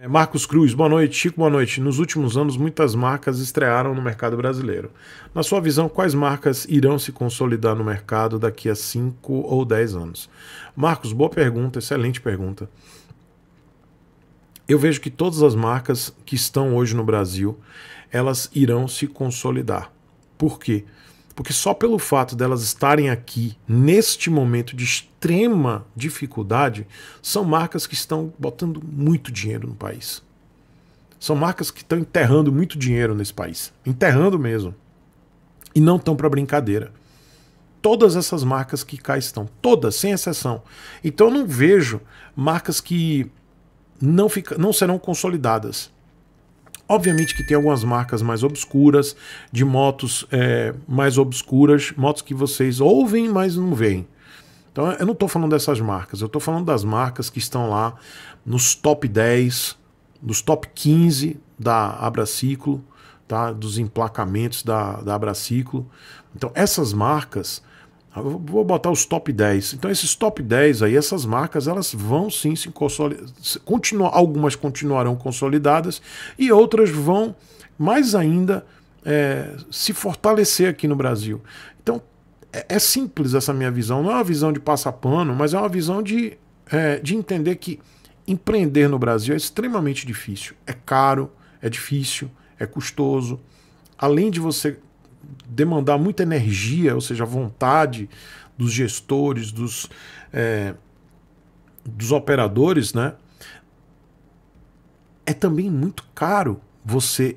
É, Marcos Cruz, boa noite. Chico, boa noite. Nos últimos anos, muitas marcas estrearam no mercado brasileiro. Na sua visão, quais marcas irão se consolidar no mercado daqui a 5 ou 10 anos? Marcos, boa pergunta, excelente pergunta. Eu vejo que todas as marcas que estão hoje no Brasil, elas irão se consolidar. Por quê? Porque porque só pelo fato delas estarem aqui neste momento de extrema dificuldade, são marcas que estão botando muito dinheiro no país. São marcas que estão enterrando muito dinheiro nesse país. Enterrando mesmo. E não estão para brincadeira. Todas essas marcas que cá estão, todas, sem exceção. Então eu não vejo marcas que não, fica, não serão consolidadas. Obviamente que tem algumas marcas mais obscuras, de motos é, mais obscuras, motos que vocês ouvem, mas não veem. Então eu não estou falando dessas marcas, eu estou falando das marcas que estão lá nos top 10, nos top 15 da Abraciclo, tá? dos emplacamentos da, da Abraciclo. Então essas marcas Vou botar os top 10. Então, esses top 10 aí, essas marcas, elas vão sim se consolidar. algumas continuarão consolidadas e outras vão mais ainda é, se fortalecer aqui no Brasil. Então, é, é, simples essa minha visão. Não é uma visão de passar pano, mas é uma visão de, é, de entender que empreender no Brasil é extremamente difícil. É caro, é difícil, é custoso. Além de você demandar muita energia, ou seja, vontade dos gestores, dos, é, dos operadores, né? É também muito caro você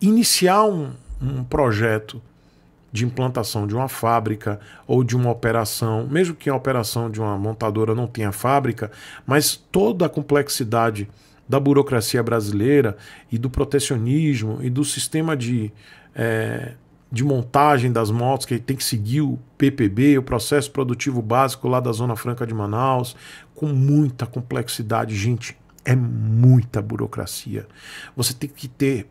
iniciar um, um projeto de implantação de uma fábrica ou de uma operação, mesmo que a operação de uma montadora não tenha fábrica, mas toda a complexidade da burocracia brasileira e do protecionismo e do sistema de é, de montagem das motos, que tem que seguir o PPB, o processo produtivo básico lá da Zona Franca de Manaus, com muita complexidade. Gente, é muita burocracia. Você tem que ter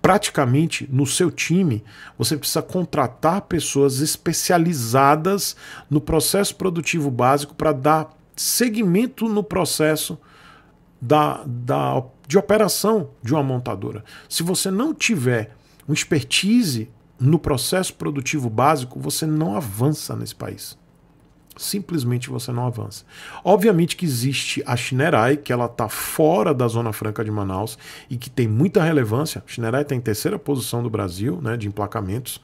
praticamente no seu time, você precisa contratar pessoas especializadas no processo produtivo básico para dar segmento no processo da, da, de operação de uma montadora. Se você não tiver uma expertise no processo produtivo básico, você não avança nesse país. Simplesmente você não avança. Obviamente que existe a Chinerai, que ela está fora da Zona Franca de Manaus e que tem muita relevância. A Chinerai está em terceira posição do Brasil né, de emplacamentos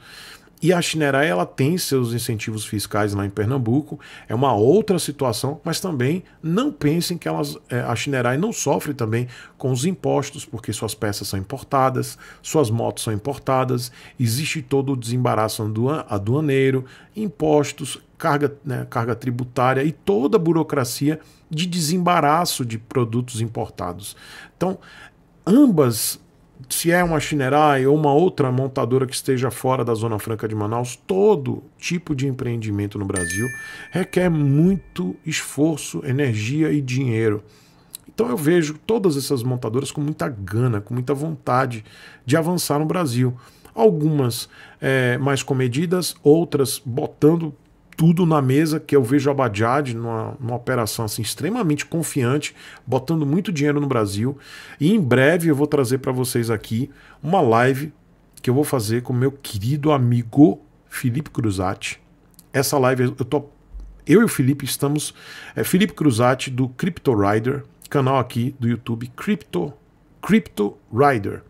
e a Chinerai ela tem seus incentivos fiscais lá em Pernambuco, é uma outra situação, mas também não pensem que elas, eh, a Chinerai não sofre também com os impostos, porque suas peças são importadas, suas motos são importadas, existe todo o desembaraço aduaneiro, impostos, carga, né, carga tributária e toda a burocracia de desembaraço de produtos importados. Então, ambas se é uma Chinerai ou uma outra montadora que esteja fora da Zona Franca de Manaus, todo tipo de empreendimento no Brasil requer muito esforço, energia e dinheiro. Então eu vejo todas essas montadoras com muita gana, com muita vontade de avançar no Brasil. Algumas é, mais comedidas, outras botando tudo na mesa, que eu vejo a Bajaj numa, numa operação assim, extremamente confiante, botando muito dinheiro no Brasil. E em breve eu vou trazer para vocês aqui uma live que eu vou fazer com meu querido amigo Felipe Cruzati. Essa live eu tô eu e o Felipe estamos é, Felipe Cruzati do Crypto Rider, canal aqui do YouTube Crypto Crypto Rider.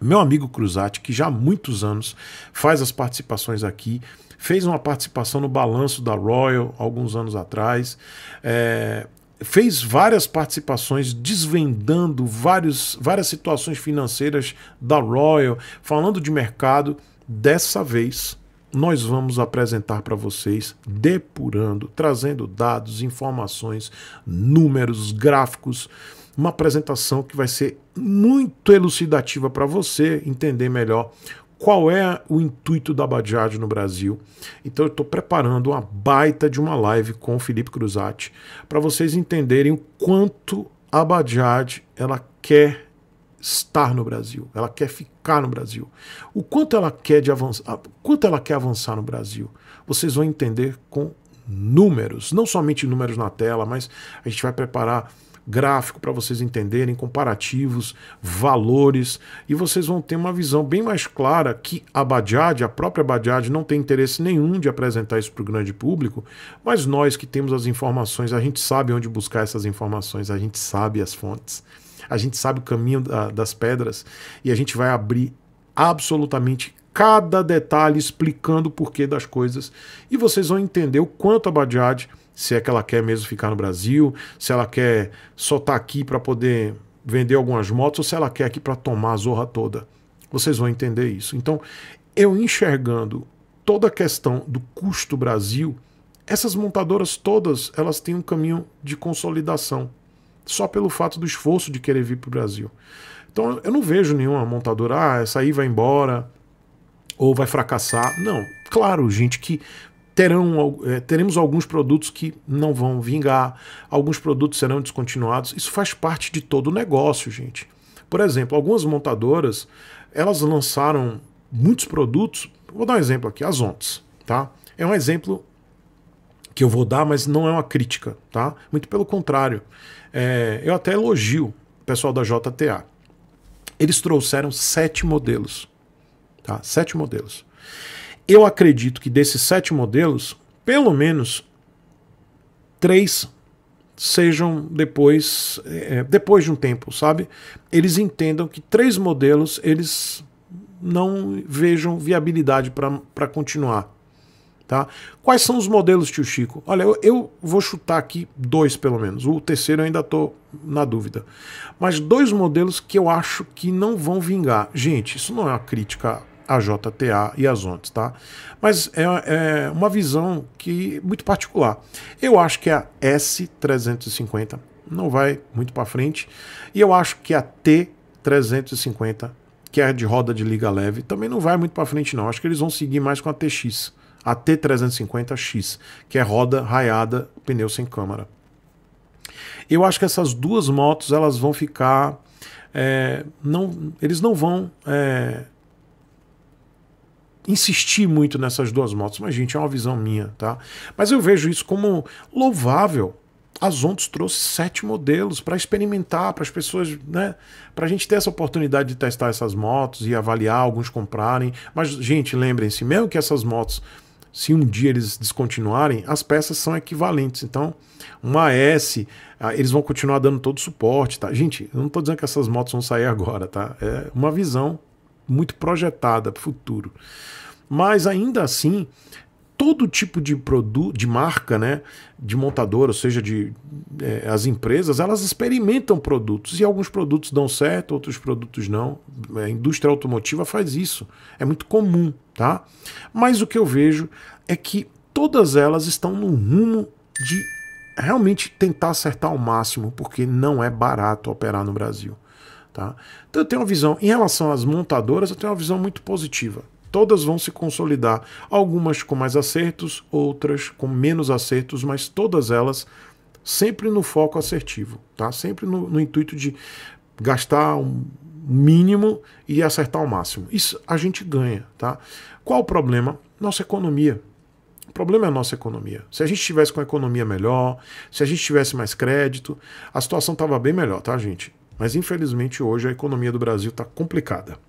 Meu amigo Cruzati, que já há muitos anos faz as participações aqui, fez uma participação no balanço da Royal alguns anos atrás, é, fez várias participações desvendando vários, várias situações financeiras da Royal, falando de mercado. Dessa vez, nós vamos apresentar para vocês, depurando, trazendo dados, informações, números, gráficos uma apresentação que vai ser muito elucidativa para você entender melhor qual é o intuito da Bajaj no Brasil. Então eu estou preparando uma baita de uma live com o Felipe Cruzati para vocês entenderem o quanto a Bajaj ela quer estar no Brasil, ela quer ficar no Brasil. O quanto ela quer de avançar, quanto ela quer avançar no Brasil, vocês vão entender com números, não somente números na tela, mas a gente vai preparar gráfico para vocês entenderem, comparativos, valores, e vocês vão ter uma visão bem mais clara que a Bajaj, a própria Bajaj, não tem interesse nenhum de apresentar isso para o grande público, mas nós que temos as informações, a gente sabe onde buscar essas informações, a gente sabe as fontes, a gente sabe o caminho da, das pedras, e a gente vai abrir absolutamente cada detalhe explicando o porquê das coisas, e vocês vão entender o quanto a Bajaj se é que ela quer mesmo ficar no Brasil, se ela quer só estar tá aqui para poder vender algumas motos ou se ela quer aqui para tomar a zorra toda. Vocês vão entender isso. Então, eu enxergando toda a questão do custo Brasil, essas montadoras todas, elas têm um caminho de consolidação, só pelo fato do esforço de querer vir para o Brasil. Então, eu não vejo nenhuma montadora, ah, essa aí vai embora, ou vai fracassar. Não, claro, gente, que terão, é, teremos alguns produtos que não vão vingar, alguns produtos serão descontinuados. Isso faz parte de todo o negócio, gente. Por exemplo, algumas montadoras elas lançaram muitos produtos. Vou dar um exemplo aqui, as ONTs, tá? É um exemplo que eu vou dar, mas não é uma crítica, tá? Muito pelo contrário, é, eu até elogio o pessoal da JTA. Eles trouxeram sete modelos, tá? Sete modelos eu acredito que desses sete modelos, pelo menos três sejam depois, é, é, depois de um tempo, sabe? Eles entendam que três modelos eles não vejam viabilidade para continuar. Tá? Quais são os modelos, tio Chico? Olha, eu, eu, vou chutar aqui dois, pelo menos. O terceiro eu ainda estou na dúvida. Mas dois modelos que eu acho que não vão vingar. Gente, isso não é uma crítica a JTA e as ONTs, tá? Mas é, é uma visão que muito particular. Eu acho que a S350 não vai muito para frente e eu acho que a T350 que é de roda de liga leve, também não vai muito para frente não. Acho que eles vão seguir mais com a TX, a T350X, que é roda raiada, pneu sem câmara. Eu acho que essas duas motos elas vão ficar, é, não, eles não vão é, insistir muito nessas duas motos, mas gente, é uma visão minha, tá? Mas eu vejo isso como louvável. A Zontos trouxe sete modelos para experimentar, para as pessoas, né? Para a gente ter essa oportunidade de testar essas motos e avaliar, alguns comprarem. Mas, gente, lembrem-se, mesmo que essas motos se um dia eles descontinuarem, as peças são equivalentes. Então, uma S, ah, eles vão continuar dando todo o suporte, tá? Gente, eu não estou dizendo que essas motos vão sair agora, tá? É uma visão muito projetada para o futuro. Mas ainda assim, todo tipo de produto, de marca, né, de montador, ou seja, de é, as empresas, elas experimentam produtos e alguns produtos dão certo, outros produtos não. A indústria automotiva faz isso, é muito comum, tá? Mas o que eu vejo é que todas elas estão no rumo de realmente tentar acertar ao máximo, porque não é barato operar no Brasil. Tá? Então eu tenho uma visão, em relação às montadoras, eu tenho uma visão muito positiva. Todas vão se consolidar, algumas com mais acertos, outras com menos acertos, mas todas elas sempre no foco assertivo, tá? sempre no, no intuito de gastar um mínimo e acertar o máximo. Isso a gente ganha. Tá? Qual o problema? Nossa economia. O problema é a nossa economia. Se a gente tivesse com a economia melhor, se a gente tivesse mais crédito, a situação estava bem melhor, tá, gente? Mas infelizmente hoje a economia do Brasil está complicada.